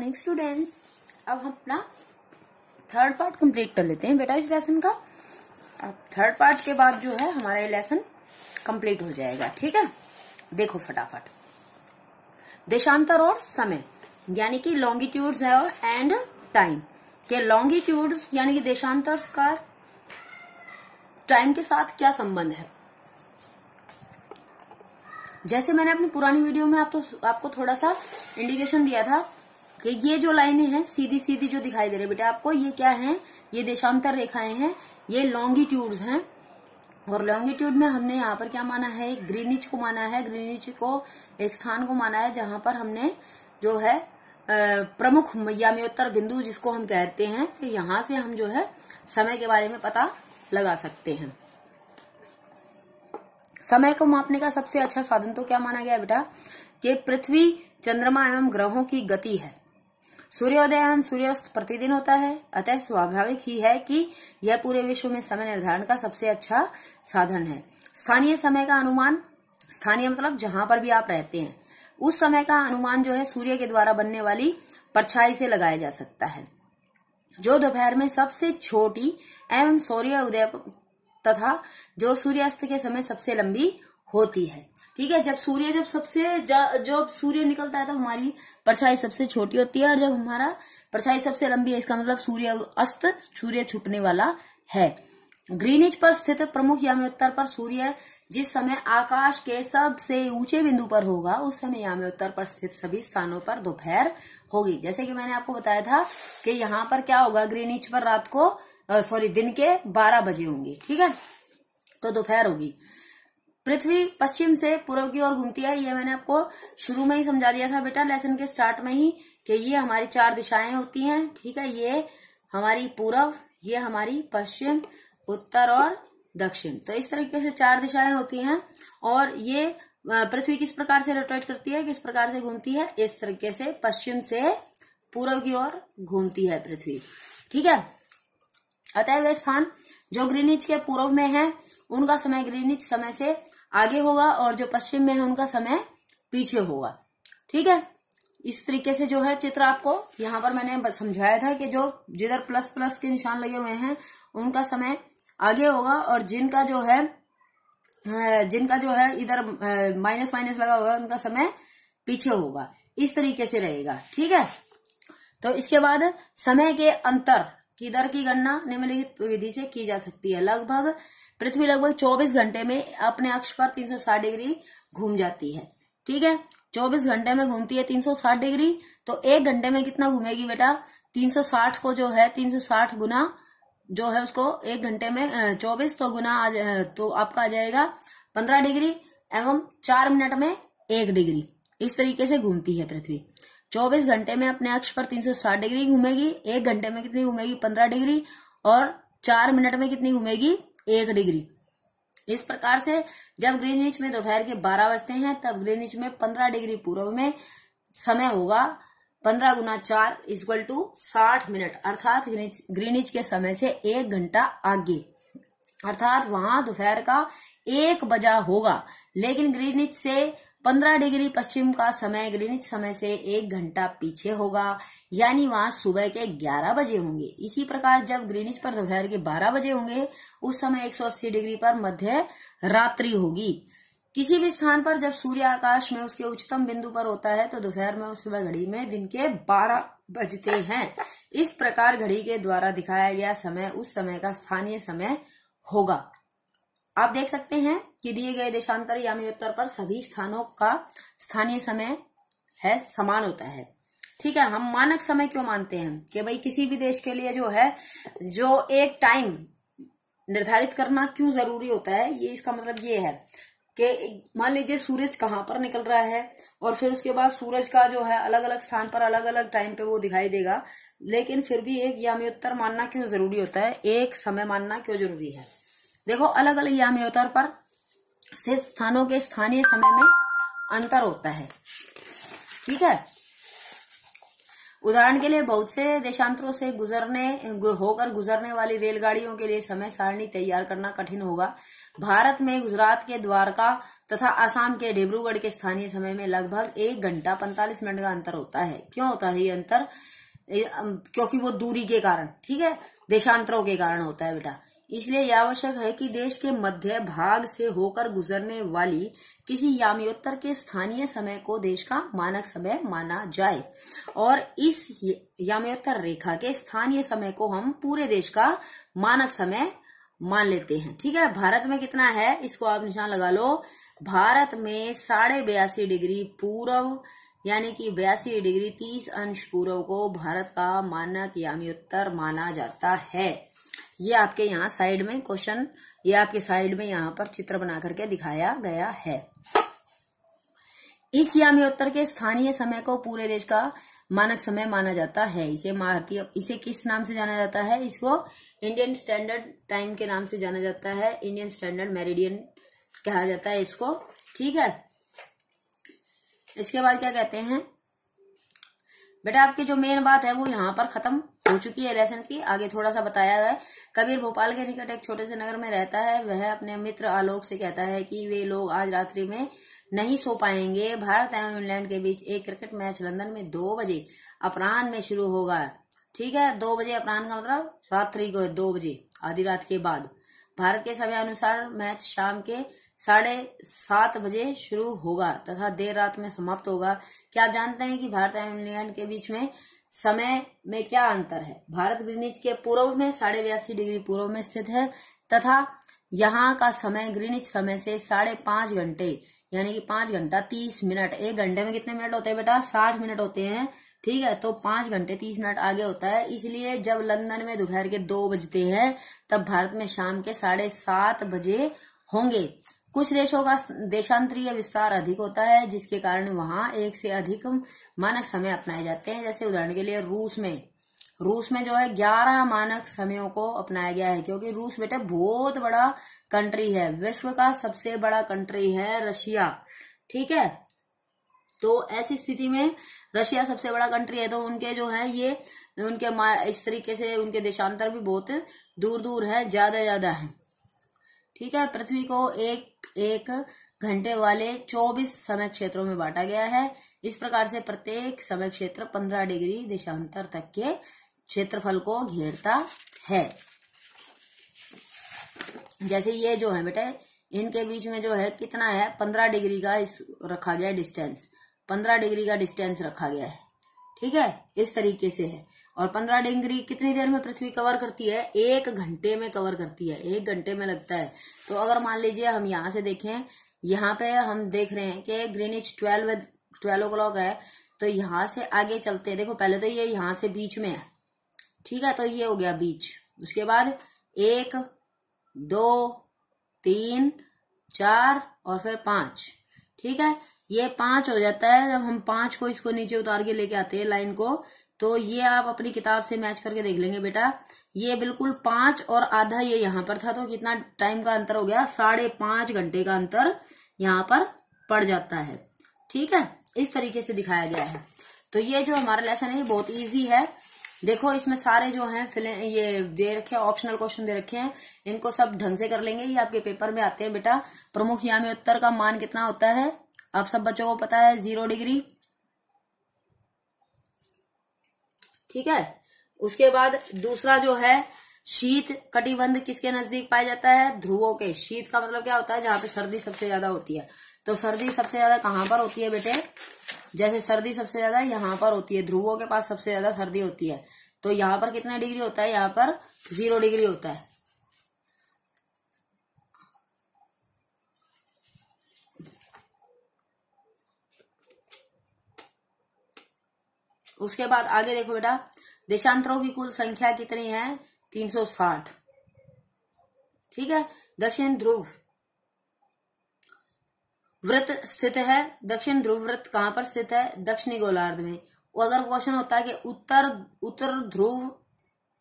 morning students अब हम अपना थर्ड पार्ट कंप्लीट कर लेते हैं बेटा इस लेसन का अब थर्ड पार्ट के बाद जो है हमारा ये लेसन कंप्लीट हो जाएगा ठीक है देखो फटाफट देशांतर और समय यानी कि लॉन्गिट्यूड्स है और एंड टाइम के लॉन्गिट्यूड्स यानी कि देशांतर का टाइम के साथ क्या संबंध है जैसे मैंने अपनी पुरानी वीडियो में आप तो, आपको थोड़ा सा इंडिकेशन दिया था कि ये जो लाइनें हैं सीधी सीधी जो दिखाई दे रही है बेटा आपको ये क्या है ये देशांतर रेखाएं हैं ये लॉन्गिट्यूड हैं और लॉन्गिट्यूड में हमने यहाँ पर क्या माना है ग्रीनिच को माना है ग्रीनिच को एक स्थान को माना है जहां पर हमने जो है प्रमुख याम्योत्तर बिंदु जिसको हम कहते हैं कि यहां से हम जो है समय के बारे में पता लगा सकते हैं समय को मापने का सबसे अच्छा साधन तो क्या माना गया बेटा कि पृथ्वी चंद्रमा एवं ग्रहों की गति है सूर्योदय एवं सूर्यास्त प्रतिदिन होता है अतः स्वाभाविक ही है कि यह पूरे विश्व में समय निर्धारण का सबसे अच्छा साधन है स्थानीय समय का अनुमान स्थानीय मतलब जहां पर भी आप रहते हैं उस समय का अनुमान जो है सूर्य के द्वारा बनने वाली परछाई से लगाया जा सकता है जो दोपहर में सबसे छोटी एवं सूर्य उदय तथा जो सूर्यास्त के समय सबसे लंबी होती है ठीक है जब सूर्य जब सबसे जब सूर्य निकलता है तो हमारी परछाई सबसे छोटी होती है और जब हमारा परछाई सबसे लंबी है इसका मतलब सूर्य अस्त सूर्य छुपने वाला है ग्रीनिज पर स्थित प्रमुख याम्योत्तर पर सूर्य जिस समय आकाश के सबसे ऊंचे बिंदु पर होगा उस समय उत्तर पर स्थित सभी स्थानों पर दोपहर होगी जैसे कि मैंने आपको बताया था कि यहाँ पर क्या होगा ग्रीनिज पर रात को सॉरी दिन के बारह बजे होंगे ठीक है तो दोपहर होगी पृथ्वी पश्चिम से पूर्व की ओर घूमती है ये मैंने आपको शुरू में ही समझा दिया था बेटा लेसन के स्टार्ट में ही कि ये हमारी चार दिशाएं होती हैं ठीक है ये हमारी पूर्व ये हमारी पश्चिम उत्तर और दक्षिण तो इस तरीके से चार दिशाएं होती हैं और ये पृथ्वी किस प्रकार से रोटेट करती है किस प्रकार से घूमती है इस तरीके से पश्चिम से पूर्व की ओर घूमती है पृथ्वी ठीक है अतः वे स्थान जो ग्रीनिच के पूर्व में है उनका समय ग्रीनिच समय से आगे होगा और जो पश्चिम में है उनका समय पीछे होगा ठीक है इस तरीके से जो है चित्र आपको यहाँ पर मैंने समझाया था कि जो जिधर प्लस प्लस के निशान लगे हुए हैं उनका समय आगे होगा और जिनका जो है जिनका जो है इधर माइनस माइनस लगा हुआ है उनका समय पीछे होगा इस तरीके से रहेगा ठीक है तो इसके बाद समय के अंतर की की गणना निम्नलिखित विधि से की जा सकती है लगभग पृथ्वी लगभग 24 घंटे में अपने अक्ष पर 360 डिग्री घूम जाती है ठीक है 24 घंटे में घूमती है 360 डिग्री तो एक घंटे में कितना घूमेगी बेटा 360 को जो है 360 गुना जो है उसको एक घंटे में 24 तो गुना आ तो आपका आ जाएगा 15 डिग्री एवं चार मिनट में एक डिग्री इस तरीके से घूमती है पृथ्वी 24 घंटे में अपने अक्ष पर 360 डिग्री घूमेगी एक घंटे में कितनी घूमेगी 15 डिग्री और चार मिनट में कितनी घूमेगी एक डिग्री इस प्रकार से जब ग्रीनिच में दोपहर के बारह बजते हैं तब ग्रीनिच में पंद्रह डिग्री पूर्व में समय होगा पंद्रह गुना चार इजक्वल टू साठ मिनट अर्थात ग्रीनिच के समय से एक घंटा आगे अर्थात वहां दोपहर का एक बजा होगा लेकिन ग्रीनिच से 15 डिग्री पश्चिम का समय ग्रीनिच समय से एक घंटा पीछे होगा यानी वहां सुबह के 11 बजे होंगे इसी प्रकार जब ग्रीनिच पर दोपहर के 12 बजे होंगे उस समय 180 डिग्री पर मध्य रात्रि होगी किसी भी स्थान पर जब सूर्य आकाश में उसके उच्चतम बिंदु पर होता है तो दोपहर में उस समय घड़ी में दिन के बारह बजते हैं इस प्रकार घड़ी के द्वारा दिखाया गया समय उस समय का स्थानीय समय होगा आप देख सकते हैं कि दिए गए देशांतर याम्योत्तर पर सभी स्थानों का स्थानीय समय है समान होता है ठीक है हम मानक समय क्यों मानते हैं कि भाई किसी भी देश के लिए जो है जो एक टाइम निर्धारित करना क्यों जरूरी होता है ये इसका मतलब ये है कि मान लीजिए सूरज कहाँ पर निकल रहा है और फिर उसके बाद सूरज का जो है अलग अलग स्थान पर अलग अलग टाइम पे वो दिखाई देगा लेकिन फिर भी एक याम्योत्तर मानना क्यों जरूरी होता है एक समय मानना क्यों जरूरी है देखो अलग अलग याम्योतर पर स्थित स्थानों के स्थानीय समय में अंतर होता है ठीक है उदाहरण के लिए बहुत से देशांतरों से गुजरने होकर गुजरने वाली रेलगाड़ियों के लिए समय सारणी तैयार करना कठिन होगा भारत में गुजरात के द्वारका तथा असम के डिब्रूगढ़ के स्थानीय समय में लगभग एक घंटा पैंतालीस मिनट का अंतर होता है क्यों होता है ये अंतर क्योंकि वो दूरी के कारण ठीक है देशांतरों के कारण होता है बेटा इसलिए आवश्यक है कि देश के मध्य भाग से होकर गुजरने वाली किसी यामयोत्तर के स्थानीय समय को देश का मानक समय माना जाए और इस यामयोत्तर रेखा के स्थानीय समय को हम पूरे देश का मानक समय मान लेते हैं ठीक है भारत में कितना है इसको आप निशान लगा लो भारत में साढ़े बयासी डिग्री पूर्व यानी कि बयासी डिग्री तीस अंश पूर्व को भारत का मानक याम्योत्तर माना जाता है ये आपके यहाँ साइड में क्वेश्चन ये आपके साइड में यहाँ पर चित्र बना करके दिखाया गया है इस याम्योत्तर के स्थानीय समय को पूरे देश का मानक समय माना जाता है इसे भारतीय इसे किस नाम से जाना जाता है इसको इंडियन स्टैंडर्ड टाइम के नाम से जाना जाता है इंडियन स्टैंडर्ड मेरिडियन कहा जाता है इसको ठीक है इसके बाद क्या कहते हैं बेटा आपकी जो मेन बात है वो यहाँ पर खत्म हो चुकी है लेसन की आगे थोड़ा सा बताया है कबीर भोपाल के निकट एक छोटे से नगर में रहता है वह अपने मित्र आलोक से कहता है कि वे लोग आज रात्रि में नहीं सो पाएंगे भारत एवं इंग्लैंड के बीच एक क्रिकेट मैच लंदन में दो बजे अपराह्न में शुरू होगा ठीक है दो बजे अपराह्न का मतलब रात्रि को दो बजे आधी रात के बाद भारत के समय अनुसार मैच शाम के साढ़े सात बजे शुरू होगा तथा देर रात में समाप्त होगा क्या आप जानते हैं कि भारत एवं इंग्लैंड के बीच में समय में क्या अंतर है भारत ग्रीनिच के पूर्व में साढ़े बयासी डिग्री पूर्व में स्थित है तथा यहाँ का समय ग्रीनिच समय से साढ़े पांच घंटे यानी कि पांच घंटा तीस मिनट एक घंटे में कितने मिनट होते हैं बेटा साठ मिनट होते हैं ठीक है तो पांच घंटे तीस मिनट आगे होता है इसलिए जब लंदन में दोपहर के दो बजते हैं तब भारत में शाम के साढ़े सात बजे होंगे कुछ देशों का देशांतरीय विस्तार अधिक होता है जिसके कारण वहां एक से अधिक मानक समय अपनाए जाते हैं जैसे उदाहरण के लिए रूस में रूस में जो है ग्यारह मानक समयों को अपनाया गया है क्योंकि रूस बेटे बहुत बड़ा कंट्री है विश्व का सबसे बड़ा कंट्री है रशिया ठीक है तो ऐसी स्थिति में रशिया सबसे बड़ा कंट्री है तो उनके जो है ये उनके इस तरीके से उनके देशांतर भी बहुत दूर दूर है ज्यादा ज्यादा है ठीक है पृथ्वी को एक एक घंटे वाले 24 समय क्षेत्रों में बांटा गया है इस प्रकार से प्रत्येक समय क्षेत्र 15 डिग्री देशांतर तक के क्षेत्रफल को घेरता है जैसे ये जो है बेटे इनके बीच में जो है कितना है पंद्रह डिग्री का इस रखा गया डिस्टेंस पंद्रह डिग्री का डिस्टेंस रखा गया है ठीक है इस तरीके से है और पंद्रह डिग्री कितनी देर में पृथ्वी कवर करती है एक घंटे में कवर करती है एक घंटे में लगता है तो अगर मान लीजिए हम यहां से देखें यहाँ पे हम देख रहे हैं कि Greenwich twelve twelve o'clock है तो यहां से आगे चलते हैं देखो पहले तो ये यहां से बीच में है ठीक है तो ये हो गया बीच उसके बाद एक दो तीन चार और फिर पांच ठीक है ये पांच हो जाता है जब हम पांच को इसको नीचे उतार के लेके आते हैं लाइन को तो ये आप अपनी किताब से मैच करके देख लेंगे बेटा ये बिल्कुल पांच और आधा ये यहां पर था तो कितना टाइम का अंतर हो गया साढ़े पांच घंटे का अंतर यहाँ पर पड़ जाता है ठीक है इस तरीके से दिखाया गया है तो ये जो हमारा लेसन है बहुत ईजी है देखो इसमें सारे जो हैं फिले ये दे रखे हैं ऑप्शनल क्वेश्चन दे रखे हैं इनको सब ढंग से कर लेंगे ये आपके पेपर में आते हैं बेटा प्रमुख उत्तर का मान कितना होता है आप सब बच्चों को पता है जीरो डिग्री ठीक है उसके बाद दूसरा जो है शीत कटिबंध किसके नजदीक पाया जाता है ध्रुवों के शीत का मतलब क्या होता है जहां पे सर्दी सबसे ज्यादा होती है तो सर्दी सबसे ज्यादा कहाँ पर होती है बेटे जैसे सर्दी सबसे ज्यादा यहां पर होती है ध्रुवों के पास सबसे ज्यादा सर्दी होती है तो यहां पर कितना डिग्री होता है यहाँ पर जीरो डिग्री होता है उसके बाद आगे देखो बेटा देशांतरों की कुल संख्या कितनी है 360 ठीक है दक्षिण ध्रुव व्रत स्थित है दक्षिण ध्रुव व्रत कहां पर स्थित है दक्षिणी गोलार्ध में अगर क्वेश्चन होता है कि उत्तर उत्तर ध्रुव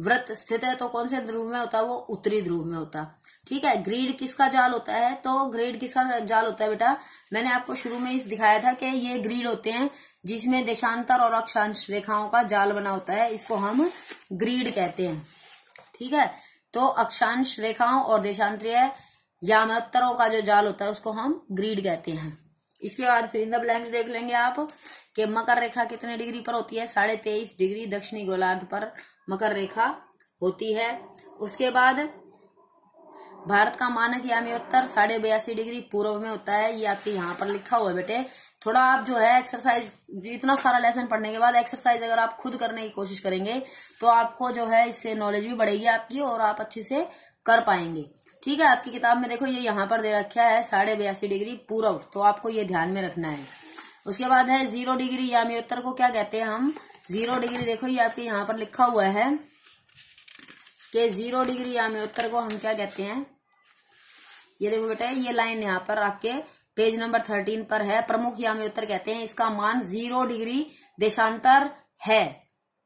व्रत स्थित है तो कौन से ध्रुव में होता है वो उत्तरी ध्रुव में होता ठीक है ग्रीड किसका जाल होता है तो ग्रीड किसका जाल होता है बेटा मैंने आपको शुरू में इस दिखाया था कि ये ग्रीड होते हैं जिसमें देशांतर और अक्षांश रेखाओं का जाल बना होता है इसको हम ग्रीड कहते हैं ठीक है तो अक्षांश रेखाओं और देशांतरीय यामोत्तरों का जो जाल होता है उसको हम ग्रीड कहते हैं इसके बाद फिर इन द ब्लैंक्स देख लेंगे आप कि मकर रेखा कितने डिग्री पर होती है साढ़े तेईस डिग्री दक्षिणी गोलार्ध पर मकर रेखा होती है उसके बाद भारत का मानक यामी उत्तर साढ़े बयासी डिग्री पूर्व में होता है ये आपके यहाँ पर लिखा हुआ है बेटे थोड़ा आप जो है एक्सरसाइज इतना सारा लेसन पढ़ने के बाद एक्सरसाइज अगर आप खुद करने की कोशिश करेंगे तो आपको जो है इससे नॉलेज भी बढ़ेगी आपकी और आप अच्छे से कर पाएंगे ठीक है आपकी किताब में देखो ये यहाँ पर दे रखा है साढ़े बयासी डिग्री पूर्व तो आपको ये ध्यान में रखना है उसके बाद है जीरो डिग्री यामी उत्तर को क्या कहते हैं हम जीरो डिग्री देखो ये आपके यहाँ पर लिखा हुआ है कि जीरो डिग्री यामी उत्तर को हम क्या कहते हैं ये देखो बेटा ये लाइन यहाँ पर आपके पेज नंबर थर्टीन पर है प्रमुख यामी उत्तर कहते हैं इसका मान जीरो डिग्री देशांतर है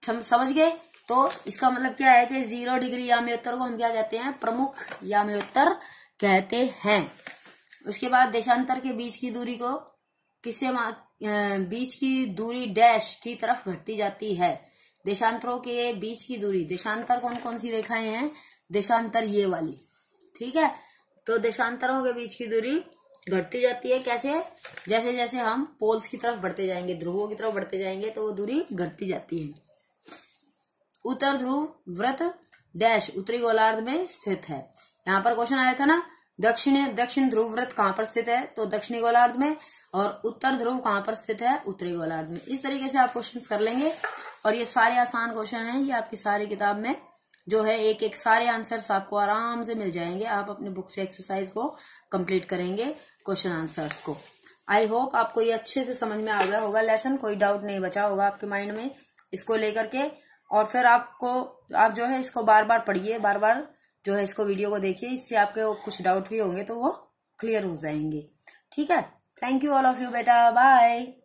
समझ गए तो इसका मतलब क्या है कि जीरो डिग्री यामी उत्तर को हम क्या कहते हैं प्रमुख यामी उत्तर कहते हैं उसके बाद देशांतर के बीच की दूरी को किससे बीच की दूरी डैश की तरफ घटती जाती है देशांतरों के बीच की दूरी देशांतर कौन कौन सी रेखाएं हैं देशांतर ये वाली ठीक है तो देशांतरों के बीच की दूरी घटती जाती है कैसे जैसे जैसे हम पोल्स की तरफ बढ़ते जाएंगे ध्रुवों की तरफ बढ़ते जाएंगे तो वो दूरी घटती जाती है उत्तर ध्रुव व्रत डैश उत्तरी गोलार्ध में स्थित है यहाँ पर क्वेश्चन आया था ना दक्षिण दक्षिण ध्रुव व्रत कहां पर स्थित है तो दक्षिणी गोलार्ध में और उत्तर ध्रुव कहाँ पर स्थित है उत्तरी गोलार्ध में इस तरीके से आप क्वेश्चन कर लेंगे और ये सारे आसान क्वेश्चन हैं ये आपकी सारी किताब में जो है एक एक सारे आंसर्स आपको आराम से मिल जाएंगे आप अपने बुक से एक्सरसाइज को कम्प्लीट करेंगे क्वेश्चन आंसर्स को आई होप आपको ये अच्छे से समझ में आ गया होगा लेसन कोई डाउट नहीं बचा होगा आपके माइंड में इसको लेकर के और फिर आपको आप जो है इसको बार बार पढ़िए बार बार जो है इसको वीडियो को देखिए इससे आपके कुछ डाउट भी होंगे तो वो क्लियर हो जाएंगे ठीक है thank you all of you बेटा बाय